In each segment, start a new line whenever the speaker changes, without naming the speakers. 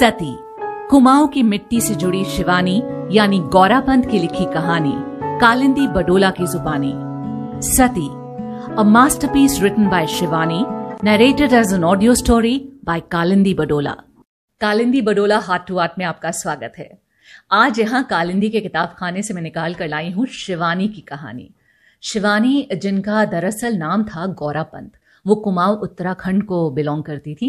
सती कुमाऊं की मिट्टी से जुड़ी शिवानी यानी गौरापंत की लिखी कहानी कालिंदी बडोला की जुबानी Sati a masterpiece written by Shivani narrated as an audio story by Kalindi Badola Kalindi Badola हाथ टू हाथ में आपका स्वागत है आज यहाँ कालिंदी के किताब खाने से मैं निकाल कर लाई हूँ शिवानी की कहानी शिवानी जिनका दरअसल नाम था गौरापंथ वो कुमाऊं उत्तराखंड को बिलोंग करती थी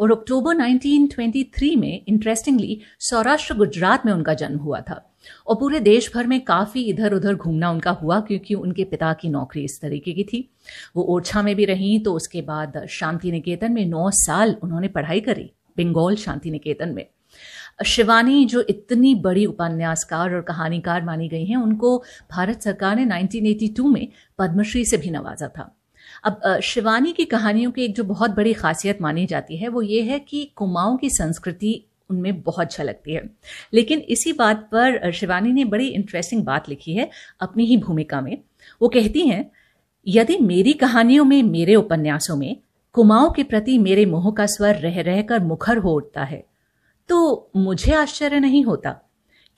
और अक्टूबर 1923 में इंटरेस्टिंगली सौराष्ट्र गुजरात में उनका जन्म हुआ था और पूरे देश भर में काफ़ी इधर उधर घूमना उनका हुआ क्योंकि उनके पिता की नौकरी इस तरीके की थी वो ओरछा में भी रहीं तो उसके बाद शांति निकेतन में नौ साल उन्होंने पढ़ाई करी बंगाल शांति निकेतन में शिवानी जो इतनी बड़ी उपन्यासकार और कहानीकार मानी गई हैं उनको भारत सरकार ने 1982 में पद्मश्री से भी नवाजा था अब शिवानी की कहानियों की एक जो बहुत बड़ी खासियत मानी जाती है वो ये है कि कुमाऊं की संस्कृति उनमें बहुत झलकती अच्छा है लेकिन इसी बात पर शिवानी ने बड़ी इंटरेस्टिंग बात लिखी है अपनी ही भूमिका में वो कहती हैं यदि मेरी कहानियों में मेरे उपन्यासों में कुमाऊं के प्रति मेरे मोह का स्वर रह रहकर मुखर हो उठता है तो मुझे आश्चर्य नहीं होता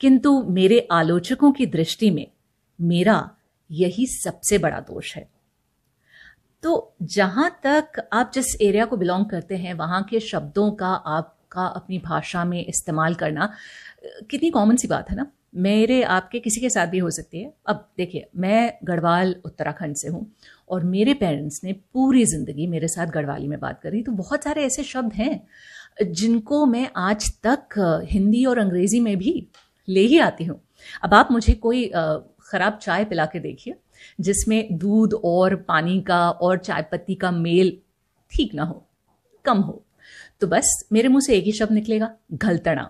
किंतु मेरे आलोचकों की दृष्टि में मेरा यही सबसे बड़ा दोष है तो जहाँ तक आप जिस एरिया को बिलोंग करते हैं वहाँ के शब्दों का आपका अपनी भाषा में इस्तेमाल करना कितनी कॉमन सी बात है ना मेरे आपके किसी के साथ भी हो सकती है अब देखिए मैं गढ़वाल उत्तराखंड से हूँ और मेरे पेरेंट्स ने पूरी ज़िंदगी मेरे साथ गढ़वाली में बात करी तो बहुत सारे ऐसे शब्द हैं जिनको मैं आज तक हिंदी और अंग्रेज़ी में भी ले ही आती हूँ अब आप मुझे कोई ख़राब चाय पिला के देखिए जिसमें दूध और पानी का और चाय पत्ती का मेल ठीक ना हो कम हो तो बस मेरे मुंह से एक ही शब्द निकलेगा घलतना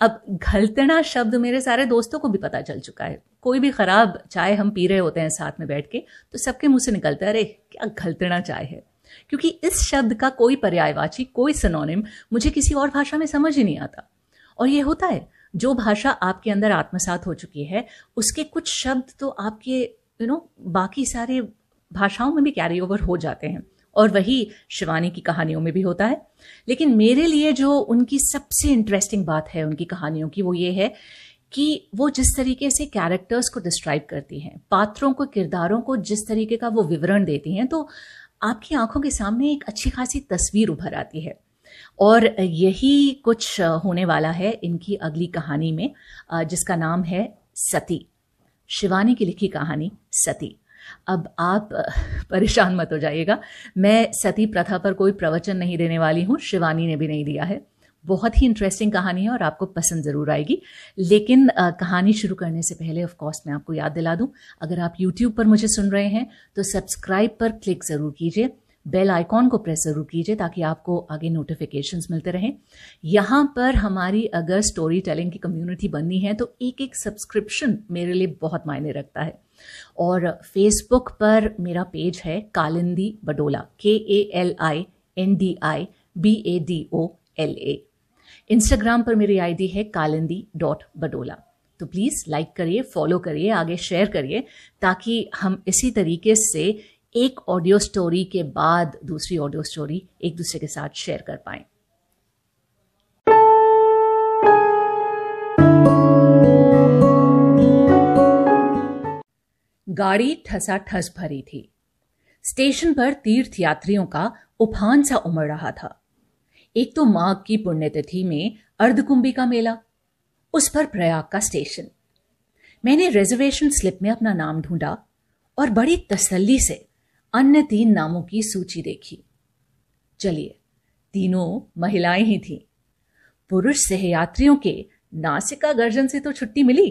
अब घलतना शब्द मेरे सारे दोस्तों को भी पता चल चुका है कोई भी ख़राब चाय हम पी रहे होते हैं साथ में बैठ के तो सबके मुंह से निकलता है अरे क्या घलतना चाय है क्योंकि इस शब्द का कोई पर्यायवाची कोई सनोनिम मुझे किसी और भाषा में समझ ही नहीं आता और ये होता है जो भाषा आपके अंदर आत्मसात हो चुकी है उसके कुछ शब्द तो आपके यू नो बाकी सारे भाषाओं में भी कैरी ओवर हो जाते हैं और वही शिवानी की कहानियों में भी होता है लेकिन मेरे लिए जो उनकी सबसे इंटरेस्टिंग बात है उनकी कहानियों की वो ये है कि वो जिस तरीके से कैरेक्टर्स को डिस्क्राइब करती हैं पात्रों को किरदारों को जिस तरीके का वो विवरण देती हैं तो आपकी आंखों के सामने एक अच्छी खासी तस्वीर उभर आती है और यही कुछ होने वाला है इनकी अगली कहानी में जिसका नाम है सती शिवानी की लिखी कहानी सती अब आप परेशान मत हो जाइएगा मैं सती प्रथा पर कोई प्रवचन नहीं देने वाली हूँ शिवानी ने भी नहीं दिया है बहुत ही इंटरेस्टिंग कहानी है और आपको पसंद ज़रूर आएगी लेकिन आ, कहानी शुरू करने से पहले ऑफ कोर्स मैं आपको याद दिला दूँ अगर आप यूट्यूब पर मुझे सुन रहे हैं तो सब्सक्राइब पर क्लिक ज़रूर कीजिए बेल आइकॉन को प्रेस जरूर कीजिए ताकि आपको आगे नोटिफिकेशन मिलते रहें यहाँ पर हमारी अगर स्टोरी टेलिंग की कम्युनिटी बननी है तो एक एक सब्सक्रिप्शन मेरे लिए बहुत मायने रखता है और फेसबुक पर मेरा पेज है Kalindi Badola K A L I N D I B A D O L A Instagram पर मेरी आईडी है कालिंदी डॉट बडोला तो प्लीज़ लाइक करिए फॉलो करिए आगे शेयर करिए ताकि हम इसी तरीके से एक ऑडियो स्टोरी के बाद दूसरी ऑडियो स्टोरी एक दूसरे के साथ शेयर कर पाए गाड़ी ठसा ठस भरी थी स्टेशन पर तीर्थ यात्रियों का उफान सा उमड़ रहा था एक तो माघ की पुण्यतिथि में अर्धकुंभी का मेला उस पर प्रयाग का स्टेशन मैंने रिजर्वेशन स्लिप में अपना नाम ढूंढा और बड़ी तसल्ली से अन्य तीन नामों की सूची देखी चलिए तीनों महिलाएं ही थीं पुरुष सहयात्रियों के नासिका गर्जन से तो छुट्टी मिली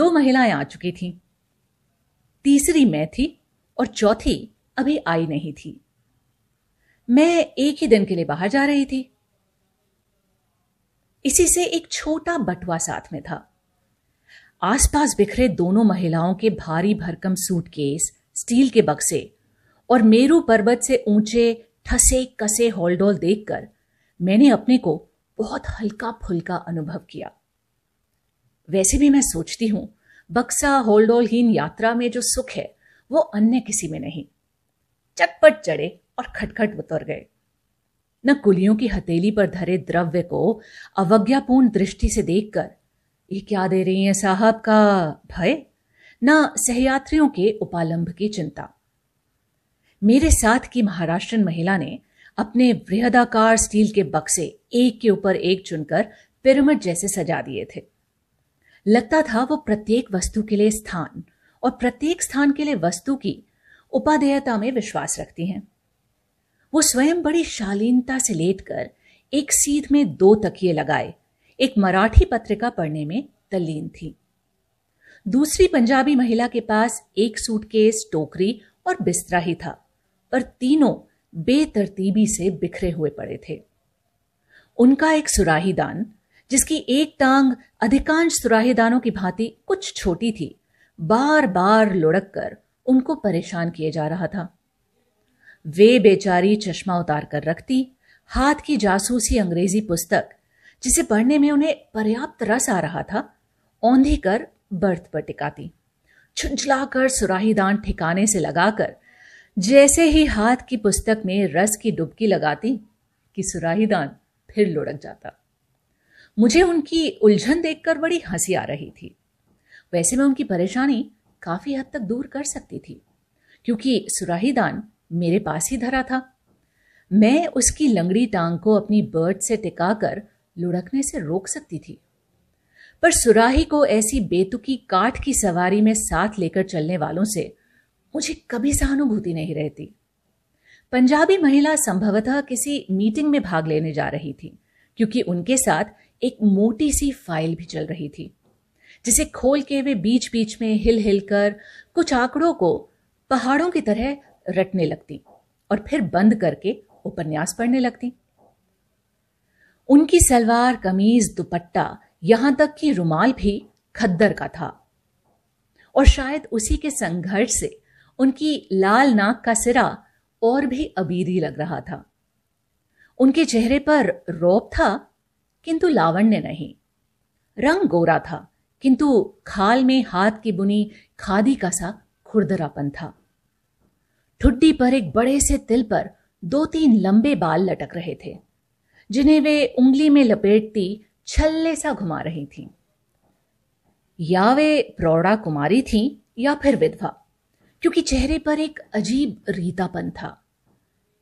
दो महिलाएं आ चुकी थीं तीसरी मैं थी और चौथी अभी आई नहीं थी मैं एक ही दिन के लिए बाहर जा रही थी इसी से एक छोटा बटुआ साथ में था आसपास बिखरे दोनों महिलाओं के भारी भरकम सूटकेस स्टील के बक्से और मेरू पर्वत से ऊंचे ठसे कसे हॉलडोल देखकर मैंने अपने को बहुत हल्का फुल्का अनुभव किया वैसे भी मैं सोचती हूं बक्सा होलडोलहीन यात्रा में जो सुख है वो अन्य किसी में नहीं चटपट चढ़े और खटखट उतर गए न कुलियों की हथेली पर धरे द्रव्य को अवज्ञापूर्ण दृष्टि से देखकर ये क्या दे रही है साहब का भय न सहयात्रियों के उपालंब की चिंता मेरे साथ की महाराष्ट्र महिला ने अपने वृहदाकार स्टील के बक्से एक के ऊपर एक चुनकर पिरामिड जैसे सजा दिए थे लगता था वो प्रत्येक वस्तु के लिए स्थान और प्रत्येक स्थान के लिए वस्तु की उपादेयता में विश्वास रखती हैं वो स्वयं बड़ी शालीनता से लेटकर एक सीध में दो तकिए लगाए एक मराठी पत्रिका पढ़ने में तल्लीन थी दूसरी पंजाबी महिला के पास एक सूटकेस टोकरी और बिस्तरा ही था पर तीनों बेतरतीबी से बिखरे हुए पड़े थे उनका एक सुराहीदान जिसकी एक टांग अधिकांश सुराहीदानों की भांति कुछ छोटी थी बार बार लुढ़क कर उनको परेशान किए जा रहा था वे बेचारी चश्मा उतार कर रखती हाथ की जासूसी अंग्रेजी पुस्तक जिसे पढ़ने में उन्हें पर्याप्त रस आ रहा था औंधी कर बर्थ पर टिकाती छुंझलाकर सुराहीदान ठिकाने से लगाकर जैसे ही हाथ की पुस्तक में रस की डुबकी लगाती कि सुराहीदान फिर लुढ़क जाता मुझे उनकी उलझन देखकर बड़ी हंसी आ रही थी वैसे मैं उनकी परेशानी काफ़ी हद तक दूर कर सकती थी क्योंकि सुराहीदान मेरे पास ही धरा था मैं उसकी लंगड़ी टांग को अपनी बर्ड से टिकाकर लुढ़कने से रोक सकती थी पर सुराही को ऐसी बेतुकी काठ की सवारी में साथ लेकर चलने वालों से मुझे कभी सहानुभूति नहीं रहती पंजाबी महिला संभवतः किसी मीटिंग में भाग लेने जा रही थी क्योंकि उनके साथ एक मोटी सी फाइल भी चल रही थी जिसे खोल के वे बीच बीच में हिल हिल कर कुछ आंकड़ों को पहाड़ों की तरह रटने लगती और फिर बंद करके उपन्यास पढ़ने लगती उनकी सलवार कमीज दुपट्टा यहां तक कि रुमाल भी खद्दर का था और शायद उसी के संघर्ष से उनकी लाल नाक का सिरा और भी अबीरी लग रहा था उनके चेहरे पर रोप था किंतु लावण्य नहीं रंग गोरा था किंतु खाल में हाथ की बुनी खादी का सा खुरदरापन था ठुड्डी पर एक बड़े से तिल पर दो तीन लंबे बाल लटक रहे थे जिन्हें वे उंगली में लपेटती छल्ले सा घुमा रही थी या वे प्रौढ़ा कुमारी थी या फिर विधवा क्योंकि चेहरे पर एक अजीब रीतापन था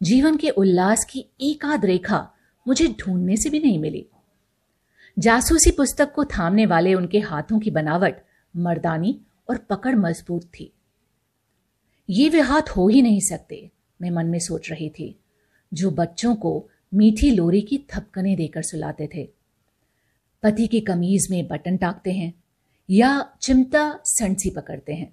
जीवन के उल्लास की एक आध रेखा मुझे ढूंढने से भी नहीं मिली जासूसी पुस्तक को थामने वाले उनके हाथों की बनावट मर्दानी और पकड़ मजबूत थी ये वे हाथ हो ही नहीं सकते मैं मन में सोच रही थी जो बच्चों को मीठी लोरी की थपकने देकर सुलाते थे पति की कमीज में बटन टाकते हैं या चिमटा सनसी पकड़ते हैं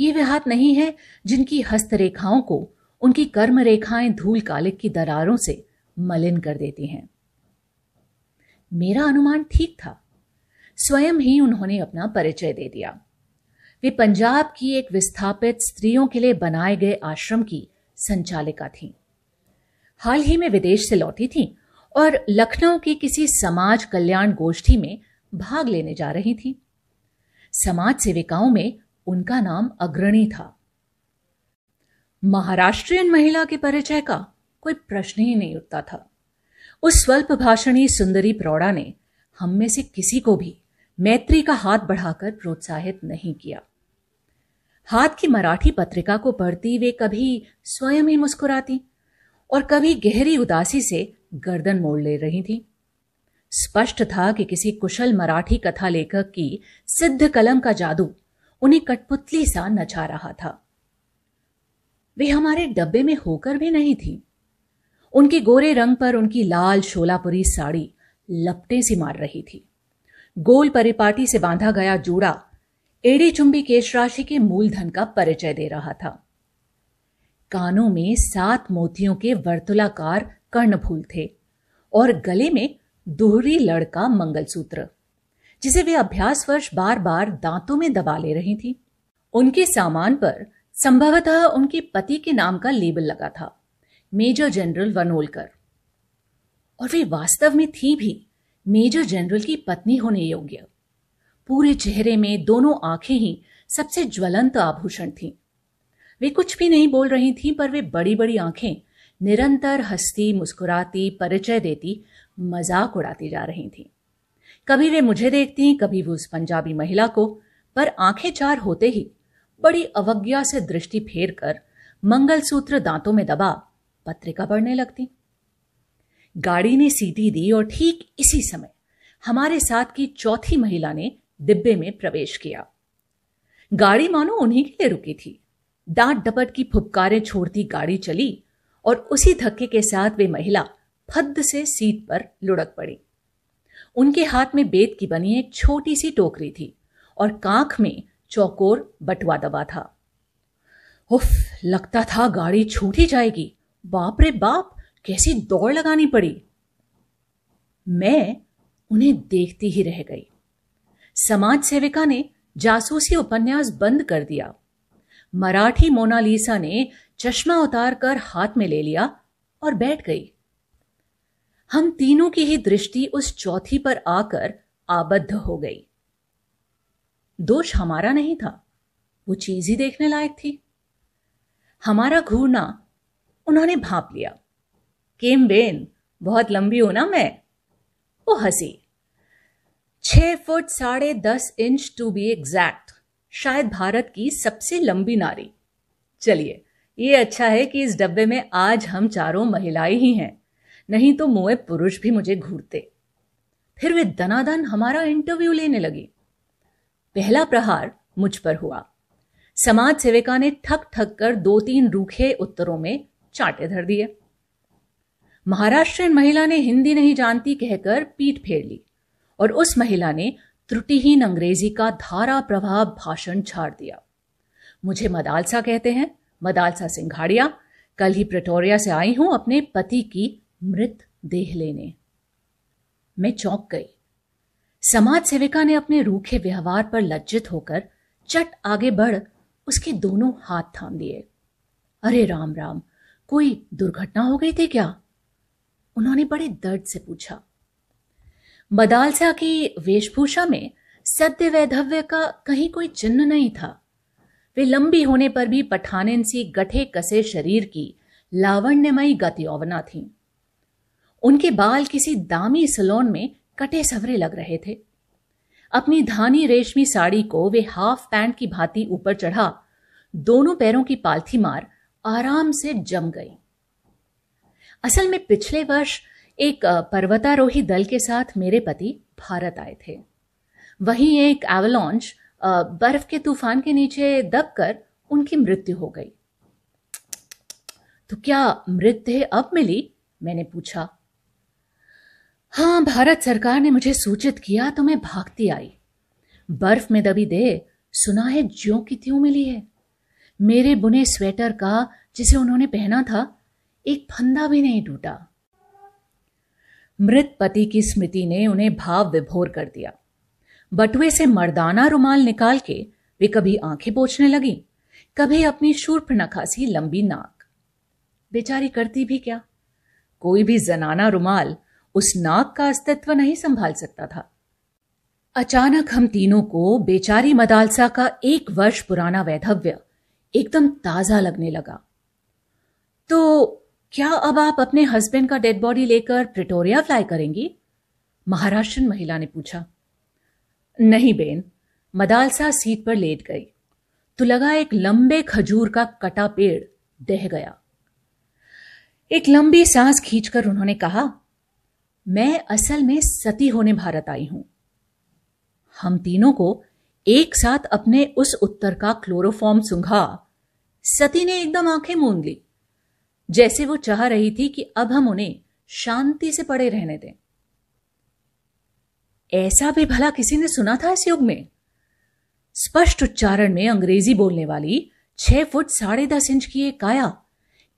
ये वे हाथ नहीं हैं जिनकी हस्तरेखाओं को उनकी कर्म रेखाएं धूल कालिक की दरारों से मलिन कर देती हैं मेरा अनुमान ठीक था स्वयं ही उन्होंने अपना परिचय दे दिया वे पंजाब की एक विस्थापित स्त्रियों के लिए बनाए गए आश्रम की संचालिका थीं हाल ही में विदेश से लौटी थीं और लखनऊ की किसी समाज कल्याण गोष्ठी में भाग लेने जा रही थी समाज सेविकाओं में उनका नाम अग्रणी था महाराष्ट्रीयन महिला के परिचय का कोई प्रश्न ही नहीं उठता था उस स्वल्प भाषणी सुंदरी प्रौड़ा ने हम में से किसी को भी मैत्री का हाथ बढ़ाकर प्रोत्साहित नहीं किया हाथ की मराठी पत्रिका को पढ़ती वे कभी स्वयं ही मुस्कुराती और कभी गहरी उदासी से गर्दन मोड़ ले रही थी स्पष्ट था कि किसी कुशल मराठी कथा लेखक की सिद्ध कलम का जादू उन्हें कठपुतली सा नचा रहा था वे हमारे डब्बे में होकर भी नहीं थी उनके गोरे रंग पर उनकी लाल शोलापुरी साड़ी लपटे सी मार रही थी गोल परिपाटी से बांधा गया जूड़ा एड़ी चुंबी केश राशि के मूलधन का परिचय दे रहा था कानों में सात मोतियों के वर्तुलाकार कर्णफूल थे और गले में दोहरी लड़ का मंगलसूत्र जिसे वे अभ्यास वर्ष बार बार दांतों में दबा ले रही थी उनके सामान पर संभवतः उनके पति के नाम का लेबल लगा था मेजर जनरल वनोलकर और वे वास्तव में थी भी मेजर जनरल की पत्नी होने योग्य पूरे चेहरे में दोनों आंखें ही सबसे ज्वलंत आभूषण थीं। वे कुछ भी नहीं बोल रही थीं पर वे बड़ी बड़ी आंखें निरंतर हंसती मुस्कुराती परिचय देती मजाक उड़ाती जा रही थी कभी वे मुझे देखती कभी वो उस पंजाबी महिला को पर आंखें चार होते ही बड़ी अवज्ञा से दृष्टि फेर कर मंगलसूत्र दांतों में दबा पत्रिका पढ़ने लगती गाड़ी ने सीटी दी और ठीक इसी समय हमारे साथ की चौथी महिला ने डिब्बे में प्रवेश किया गाड़ी मानो उन्हीं के लिए रुकी थी डांट डपट की फुपकारें छोड़ती गाड़ी चली और उसी धक्के के साथ वे महिला फद्द से सीट पर लुढ़क पड़ी उनके हाथ में बेत की बनी एक छोटी सी टोकरी थी और कांख में चौकोर बटुआ दबा था उफ लगता था गाड़ी छूट ही जाएगी बाप रे बाप कैसी दौड़ लगानी पड़ी मैं उन्हें देखती ही रह गई समाज सेविका ने जासूसी उपन्यास बंद कर दिया मराठी मोनालिसा ने चश्मा उतार कर हाथ में ले लिया और बैठ गई हम तीनों की ही दृष्टि उस चौथी पर आकर आबद्ध हो गई दोष हमारा नहीं था वो चीज ही देखने लायक थी हमारा घूरना उन्होंने भाप लिया केम बेन बहुत लंबी हो ना मैं वो हंसी छह फुट साढ़े दस इंच टू बी एग्जैक्ट शायद भारत की सबसे लंबी नारी चलिए ये अच्छा है कि इस डब्बे में आज हम चारों महिलाएं ही हैं नहीं तो मोए पुरुष भी मुझे घूरते फिर वे दनादन हमारा इंटरव्यू लेने लगी पहला प्रहार मुझ पर हुआ समाज सेविका ने ठक ठक कर दो तीन रूखे उत्तरों में चांटे धर दिए महाराष्ट्र महिला ने हिंदी नहीं जानती कहकर पीठ फेर ली और उस महिला ने त्रुटिहीन अंग्रेजी का धारा प्रभाव भाषण छाड़ दिया मुझे मदालसा कहते हैं मदालसा सिंघाड़िया कल ही प्रटोरिया से आई हूं अपने पति की मृत देह लेने मैं चौंक गई समाज सेविका ने अपने रूखे व्यवहार पर लज्जित होकर चट आगे बढ़ उसके दोनों हाथ थाम दिए अरे राम राम कोई दुर्घटना हो गई थी क्या उन्होंने बड़े दर्द से पूछा मदालसा की वेशभूषा में सद्य वैधव्य का कहीं कोई चिन्ह नहीं था वे लंबी होने पर भी पठानेन सी गठे कसे शरीर की लावण्यमयी गतियौवना थी उनके बाल किसी दामी सलोन में कटे सवरे लग रहे थे अपनी धानी रेशमी साड़ी को वे हाफ पैंट की भांति ऊपर चढ़ा दोनों पैरों की पालथी मार आराम से जम गई असल में पिछले वर्ष एक पर्वतारोही दल के साथ मेरे पति भारत आए थे वहीं एक एवलॉन्च बर्फ के तूफान के नीचे दबकर उनकी मृत्यु हो गई तो क्या मृतदेह अब मिली मैंने पूछा हाँ भारत सरकार ने मुझे सूचित किया तो मैं भागती आई बर्फ में दबी देह सुना है ज्यो की त्यों मिली है मेरे बुने स्वेटर का जिसे उन्होंने पहना था एक फंदा भी नहीं टूटा मृत पति की स्मृति ने उन्हें भाव विभोर कर दिया बटुए से मर्दाना रुमाल निकाल के वे कभी आंखें पोछने लगी कभी अपनी शूर्फ न खासी लंबी नाक बेचारी करती भी क्या कोई भी जनाना रुमाल उस नाक का अस्तित्व नहीं संभाल सकता था अचानक हम तीनों को बेचारी मदालसा का एक वर्ष पुराना वैधव्य एकदम ताजा लगने लगा तो क्या अब आप अपने हस्बैंड का डेड बॉडी लेकर प्रिटोरिया फ्लाई करेंगी महाराष्ट्र महिला ने पूछा नहीं बेन मदालसा सीट पर लेट गई तो लगा एक लंबे खजूर का कटा पेड़ दह गया एक लंबी सांस खींचकर उन्होंने कहा मैं असल में सती होने भारत आई हूं हम तीनों को एक साथ अपने उस उत्तर का क्लोरोफॉर्म सुंघा सती ने एकदम आंखें मूंद ली जैसे वो चाह रही थी कि अब हम उन्हें शांति से पड़े रहने दें ऐसा भी भला किसी ने सुना था इस युग में स्पष्ट उच्चारण में अंग्रेजी बोलने वाली छह फुट साढ़े दस इंच की एक काया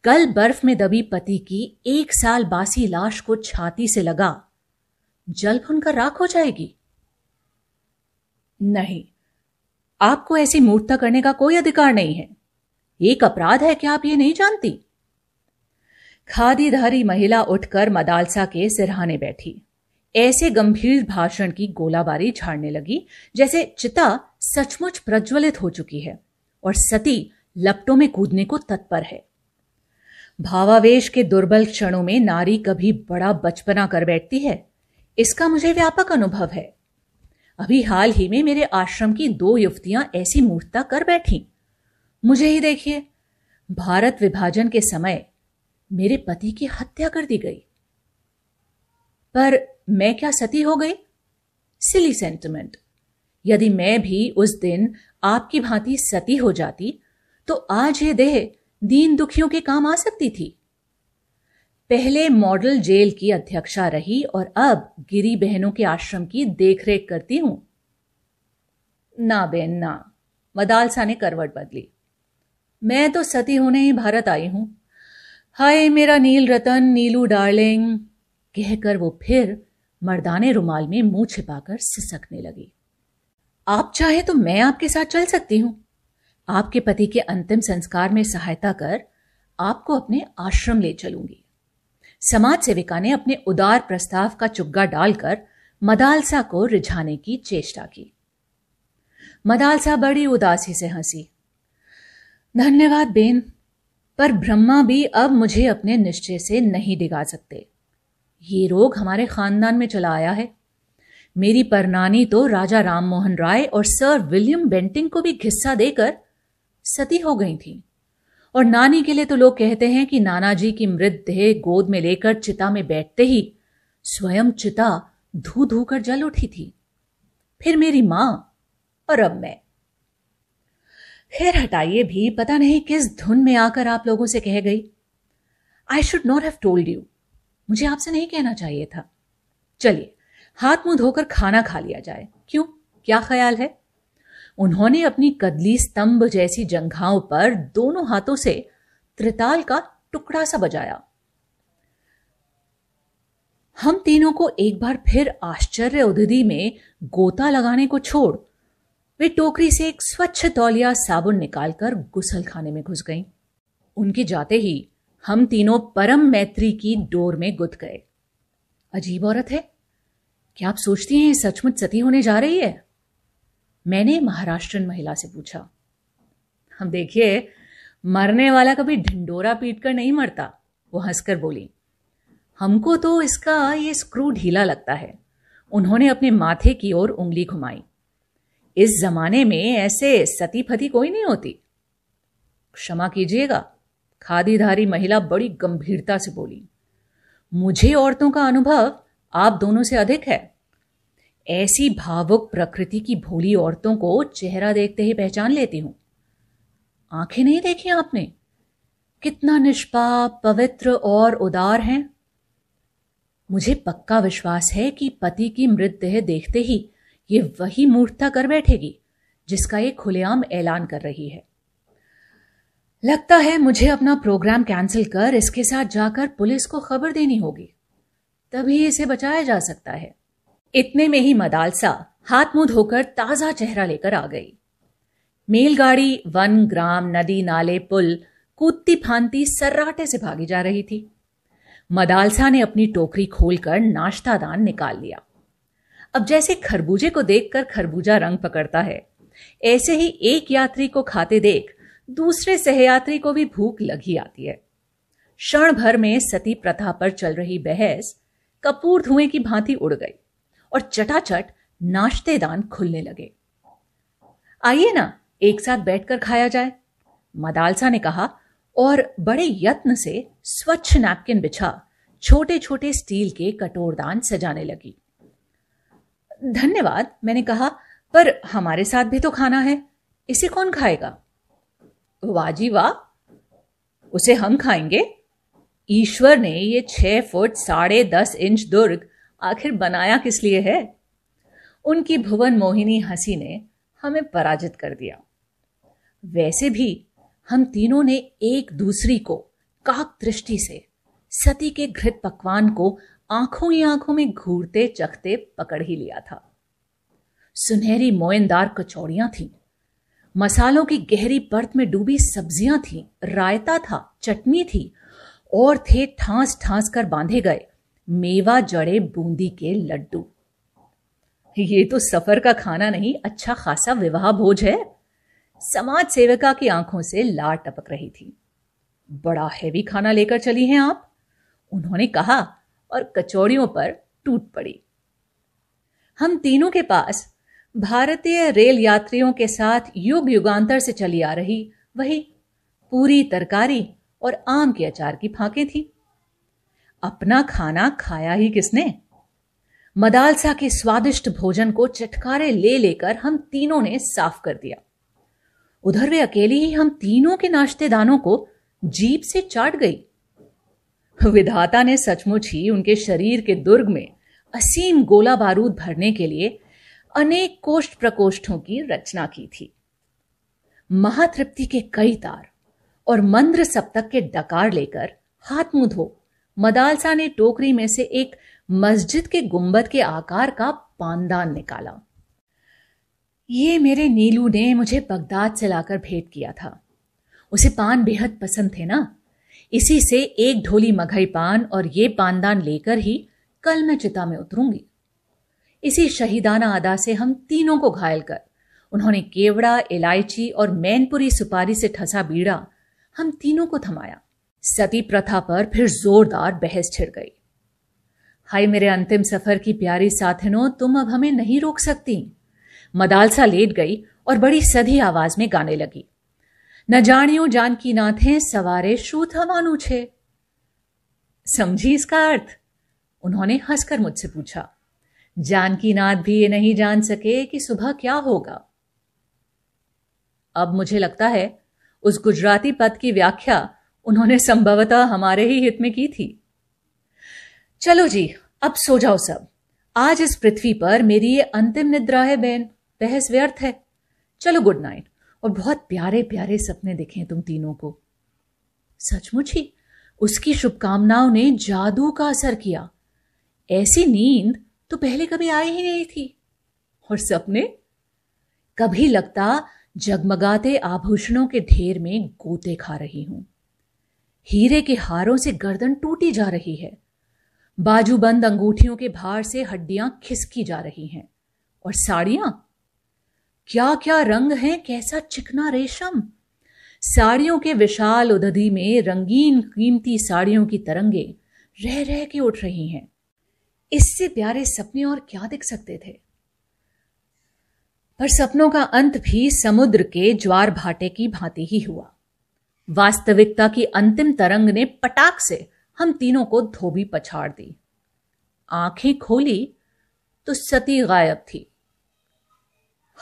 कल बर्फ में दबी पति की एक साल बासी लाश को छाती से लगा जल भुनकर राख हो जाएगी नहीं आपको ऐसी मूर्ता करने का कोई अधिकार नहीं है एक अपराध है क्या आप ये नहीं जानती खादीधारी महिला उठकर मदालसा के सिरहाने बैठी ऐसे गंभीर भाषण की गोलाबारी झाड़ने लगी जैसे चिता सचमुच प्रज्वलित हो चुकी है और सती लपटों में कूदने को तत्पर है भावावेश के दुर्बल क्षणों में नारी कभी बड़ा बचपना कर बैठती है इसका मुझे व्यापक अनुभव है अभी हाल ही में मेरे आश्रम की दो युवतियां ऐसी मूर्ता कर बैठी मुझे ही देखिए भारत विभाजन के समय मेरे पति की हत्या कर दी गई पर मैं क्या सती हो गई सिली सेंटिमेंट यदि मैं भी उस दिन आपकी भांति सती हो जाती तो आज ये देह दीन दुखियों के काम आ सकती थी पहले मॉडल जेल की अध्यक्षा रही और अब गिरी बहनों के आश्रम की देखरेख करती हूं ना बेन ना मदालसा ने करवट बदली मैं तो सती होने ही भारत आई हूं हाय मेरा नील रतन नीलू डार्लिंग कहकर वो फिर मर्दाने रुमाल में मुंह छिपाकर सिसकने लगी आप चाहे तो मैं आपके साथ चल सकती हूं आपके पति के अंतिम संस्कार में सहायता कर आपको अपने आश्रम ले चलूंगी समाज सेविका ने अपने उदार प्रस्ताव का चुग्गा डालकर मदालसा को रिझाने की चेष्टा की मदालसा बड़ी उदासी से हंसी धन्यवाद बेन पर ब्रह्मा भी अब मुझे अपने निश्चय से नहीं डिगा सकते ये रोग हमारे खानदान में चला आया है मेरी परनानी तो राजा राम मोहन राय और सर विलियम बेंटिंग को भी घिस्सा देकर सती हो गई थी और नानी के लिए तो लोग कहते हैं कि नाना जी की मृत देह गोद में लेकर चिता में बैठते ही स्वयं चिता धू धू कर जल उठी थी फिर मेरी मां और अब मैं खैर हटाइए भी पता नहीं किस धुन में आकर आप लोगों से कह गई I should not have told you मुझे आपसे नहीं कहना चाहिए था चलिए हाथ मुंह धोकर खाना खा लिया जाए क्यों क्या ख्याल है उन्होंने अपनी कदली स्तंभ जैसी जंघाओं पर दोनों हाथों से त्रिताल का टुकड़ा सा बजाया हम तीनों को एक बार फिर आश्चर्य उदधि में गोता लगाने को छोड़ वे टोकरी से एक स्वच्छ तौलिया साबुन निकालकर गुसल खाने में घुस गईं। उनके जाते ही हम तीनों परम मैत्री की डोर में गुद गए अजीब औरत है क्या आप सोचती हैं सचमुच सती होने जा रही है मैंने महाराष्ट्रन महिला से पूछा हम देखिए मरने वाला कभी ढिंडोरा पीट कर नहीं मरता वो हंसकर बोली हमको तो इसका ये स्क्रू ढीला लगता है उन्होंने अपने माथे की ओर उंगली घुमाई इस जमाने में ऐसे सती फती कोई नहीं होती क्षमा कीजिएगा खादीधारी महिला बड़ी गंभीरता से बोली मुझे औरतों का अनुभव आप दोनों से अधिक है ऐसी भावुक प्रकृति की भोली औरतों को चेहरा देखते ही पहचान लेती हूं आंखें नहीं देखी आपने कितना निष्पाप पवित्र और उदार हैं मुझे पक्का विश्वास है कि पति की मृतदेह देखते ही ये वही मूर्खता कर बैठेगी जिसका ये खुलेआम ऐलान कर रही है लगता है मुझे अपना प्रोग्राम कैंसिल कर इसके साथ जाकर पुलिस को खबर देनी होगी तभी इसे बचाया जा सकता है इतने में ही मदालसा हाथ मुंह धोकर ताजा चेहरा लेकर आ गई मेलगाड़ी वन ग्राम नदी नाले पुल कूदती फांती सर्राटे से भागी जा रही थी मदालसा ने अपनी टोकरी खोलकर नाश्ता दान निकाल लिया अब जैसे खरबूजे को देखकर खरबूजा रंग पकड़ता है ऐसे ही एक यात्री को खाते देख दूसरे सहयात्री को भी भूख लगी आती है क्षण भर में सती प्रथा पर चल रही बहस कपूर धुएं की भांति उड़ गई और चटाचट नाश्तेदान खुलने लगे आइए ना एक साथ बैठकर खाया जाए मदालसा ने कहा और बड़े यत्न से स्वच्छ नैपकिन बिछा छोटे छोटे स्टील के कटोरदान सजाने लगी धन्यवाद मैंने कहा पर हमारे साथ भी तो खाना है इसे कौन खाएगा वाजी वाह उसे हम खाएंगे ईश्वर ने ये छह फुट साढ़े दस इंच दुर्ग आखिर बनाया किस लिए है उनकी भुवन मोहिनी हंसी ने हमें पराजित कर दिया वैसे भी हम तीनों ने एक दूसरी को काक दृष्टि से सती के घृत पकवान को आंखों ही आंखों में घूरते चखते पकड़ ही लिया था सुनहरी मोयनदार कचौड़ियां थीं मसालों की गहरी परत में डूबी सब्जियां थी रायता था चटनी थी और थे ठांस ठांस कर बांधे गए मेवा जड़े बूंदी के लड्डू ये तो सफर का खाना नहीं अच्छा खासा विवाह भोज है समाज सेविका की आंखों से लार टपक रही थी बड़ा हैवी खाना लेकर चली हैं आप उन्होंने कहा और कचौड़ियों पर टूट पड़ी हम तीनों के पास भारतीय रेल यात्रियों के साथ युग युगांतर से चली आ रही वही पूरी तरकारी और आम के अचार की फांकें थी अपना खाना खाया ही किसने मदालसा के स्वादिष्ट भोजन को चटकारे ले लेकर हम तीनों ने साफ कर दिया उधर वे अकेली ही हम तीनों के नाश्तेदानों को जीप से चाट गई विधाता ने सचमुच ही उनके शरीर के दुर्ग में असीम गोला बारूद भरने के लिए अनेक कोष्ठ प्रकोष्ठों की रचना की थी महातृप्ति के कई तार और मंद्र सप्तक के डकार लेकर हाथ मुंह धो मदालसा ने टोकरी में से एक मस्जिद के गुंबद के आकार का पानदान निकाला ये मेरे नीलू ने मुझे बगदाद से लाकर भेंट किया था उसे पान बेहद पसंद थे ना इसी से एक ढोली मघई पान और ये पानदान लेकर ही कल मैं चिता में उतरूंगी इसी शहीदाना अदा से हम तीनों को घायल कर उन्होंने केवड़ा इलायची और मैनपुरी सुपारी से ठसा बीड़ा हम तीनों को थमाया सती प्रथा पर फिर जोरदार बहस छिड़ गई हाय मेरे अंतिम सफर की प्यारी साथिनो तुम अब हमें नहीं रोक सकती मदालसा लेट गई और बड़ी सधी आवाज में गाने लगी न जानियो जानकी नाथे सवारे शूथ हवानू छे समझी इसका अर्थ उन्होंने हंसकर मुझसे पूछा जानकीनाथ भी ये नहीं जान सके कि सुबह क्या होगा अब मुझे लगता है उस गुजराती पद की व्याख्या उन्होंने संभवतः हमारे ही हित में की थी चलो जी अब सो जाओ सब आज इस पृथ्वी पर मेरी ये अंतिम निद्रा है बहन बहस व्यर्थ है चलो गुड नाइट और बहुत प्यारे प्यारे सपने दिखे तुम तीनों को सचमुच ही उसकी शुभकामनाओं ने जादू का असर किया ऐसी नींद तो पहले कभी आई ही नहीं थी और सपने कभी लगता जगमगाते आभूषणों के ढेर में गोते खा रही हूं हीरे के हारों से गर्दन टूटी जा रही है बाजूबंद अंगूठियों के भार से हड्डियां खिसकी जा रही हैं और साड़ियां क्या क्या रंग हैं कैसा चिकना रेशम साड़ियों के विशाल उदधि में रंगीन कीमती साड़ियों की तरंगे रह रह के उठ रही हैं इससे प्यारे सपने और क्या दिख सकते थे पर सपनों का अंत भी समुद्र के ज्वार भाटे की भांति ही हुआ वास्तविकता की अंतिम तरंग ने पटाक से हम तीनों को धोबी पछाड़ दी आंखें खोली तो सती गायब थी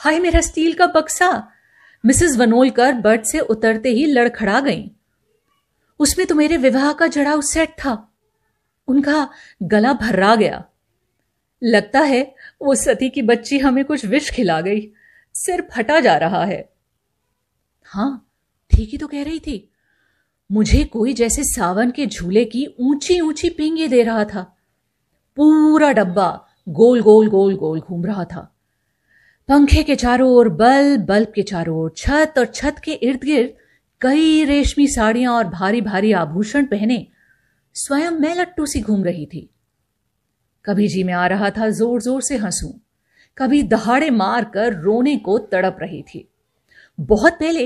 हाय मेरा स्टील का बक्सा मिसेस वनोलकर बर्ड से उतरते ही लड़खड़ा गई उसमें तो मेरे विवाह का जड़ाव सेट था उनका गला भर्रा गया लगता है वो सती की बच्ची हमें कुछ विष खिला गई सिर फटा जा रहा है हाँ ठीक ही तो कह रही थी मुझे कोई जैसे सावन के झूले की ऊंची ऊंची पिंगे दे रहा था पूरा डब्बा गोल गोल गोल गोल घूम रहा था पंखे के चारों ओर बल्ब बल्ब के चारों ओर छत और छत के इर्द गिर्द कई रेशमी साड़ियां और भारी भारी आभूषण पहने स्वयं मैं लट्टू सी घूम रही थी कभी जी में आ रहा था जोर जोर से हंसू कभी दहाड़े मार कर रोने को तड़प रही थी बहुत पहले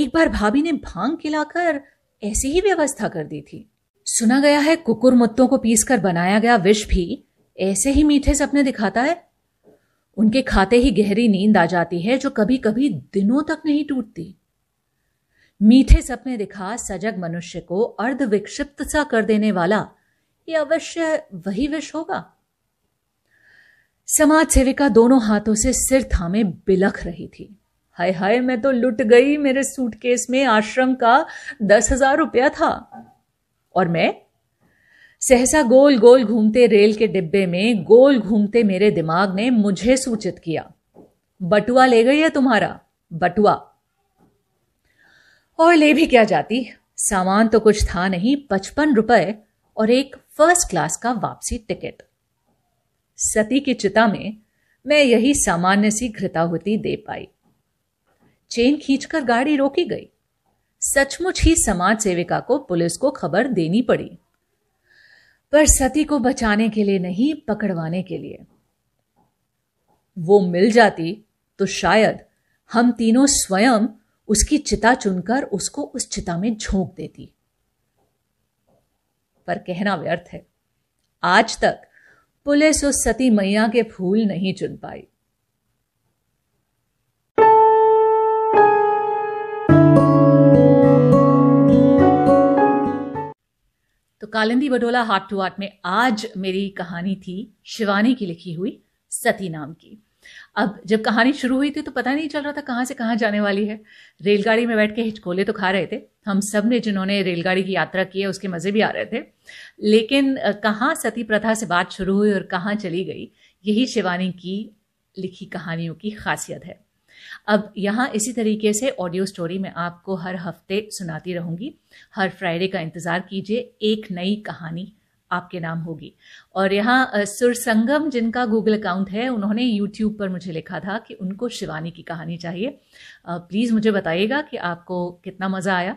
एक बार भाभी ने भांग खिलाकर ऐसी ही व्यवस्था कर दी थी सुना गया है कुकुर मुत्तों को पीसकर बनाया गया विष भी ऐसे ही मीठे सपने दिखाता है उनके खाते ही गहरी नींद आ जाती है जो कभी कभी दिनों तक नहीं टूटती मीठे सपने दिखा सजग मनुष्य को अर्धविक्षिप्त सा कर देने वाला ये अवश्य वही विष होगा समाज सेविका दोनों हाथों से सिर थामे बिलख रही थी हाय हाय मैं तो लुट गई मेरे सूटकेस में आश्रम का दस हजार रुपया था और मैं सहसा गोल गोल घूमते रेल के डिब्बे में गोल घूमते मेरे दिमाग ने मुझे सूचित किया बटुआ ले गई है तुम्हारा बटुआ और ले भी क्या जाती सामान तो कुछ था नहीं पचपन रुपए और एक फर्स्ट क्लास का वापसी टिकट सती की चिता में मैं यही सामान्य सी होती दे पाई चेन खींचकर गाड़ी रोकी गई सचमुच ही समाज सेविका को पुलिस को खबर देनी पड़ी पर सती को बचाने के लिए नहीं पकड़वाने के लिए वो मिल जाती तो शायद हम तीनों स्वयं उसकी चिता चुनकर उसको उस चिता में झोंक देती पर कहना व्यर्थ है आज तक पुलिस उस सती मैया के फूल नहीं चुन पाई तो Kalindi Badola heart to heart में आज मेरी कहानी थी शिवानी की लिखी हुई सती नाम की अब जब कहानी शुरू हुई थी तो पता नहीं चल रहा था कहाँ से कहाँ जाने वाली है रेलगाड़ी में बैठ के हिचकोले तो खा रहे थे हम सब ने जिन्होंने रेलगाड़ी की यात्रा की है उसके मज़े भी आ रहे थे लेकिन कहाँ सती प्रथा से बात शुरू हुई और कहाँ चली गई यही शिवानी की लिखी कहानियों की खासियत है अब यहाँ इसी तरीके से ऑडियो स्टोरी मैं आपको हर हफ्ते सुनाती रहूँगी हर फ्राइडे का इंतज़ार कीजिए एक नई कहानी आपके नाम होगी और यहाँ सुरसंगम जिनका गूगल अकाउंट है उन्होंने यूट्यूब पर मुझे लिखा था कि उनको शिवानी की कहानी चाहिए प्लीज़ मुझे बताइएगा कि आपको कितना मज़ा आया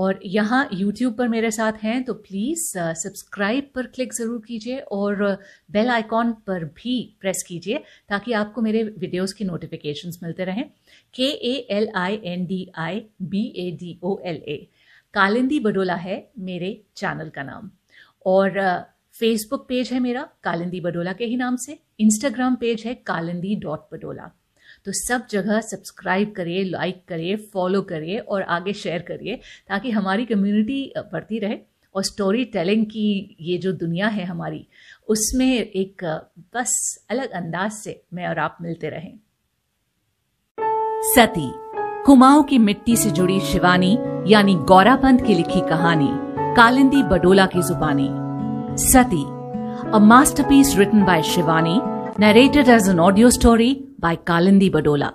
और यहाँ YouTube पर मेरे साथ हैं तो प्लीज़ सब्सक्राइब पर क्लिक ज़रूर कीजिए और बेल आइकॉन पर भी प्रेस कीजिए ताकि आपको मेरे वीडियोस की नोटिफिकेशंस मिलते रहें K A L I N D I B A D O L A Kalindi Badola है मेरे चैनल का नाम और फेसबुक पेज है मेरा कालिंदी बडोला के ही नाम से इंस्टाग्राम पेज है कालिंदी डॉट बडोला तो सब जगह सब्सक्राइब करिए लाइक करिए फॉलो करिए और आगे शेयर करिए ताकि हमारी कम्युनिटी बढ़ती रहे और स्टोरी टेलिंग की ये जो दुनिया है हमारी उसमें एक बस अलग अंदाज से मैं और आप मिलते रहें सती कुमाऊं की मिट्टी से जुड़ी शिवानी यानी गौरापंत की लिखी कहानी Kalindi Badola ki Zubani, Sati, a masterpiece written by Shivani, narrated as an audio story by Kalindi Badola.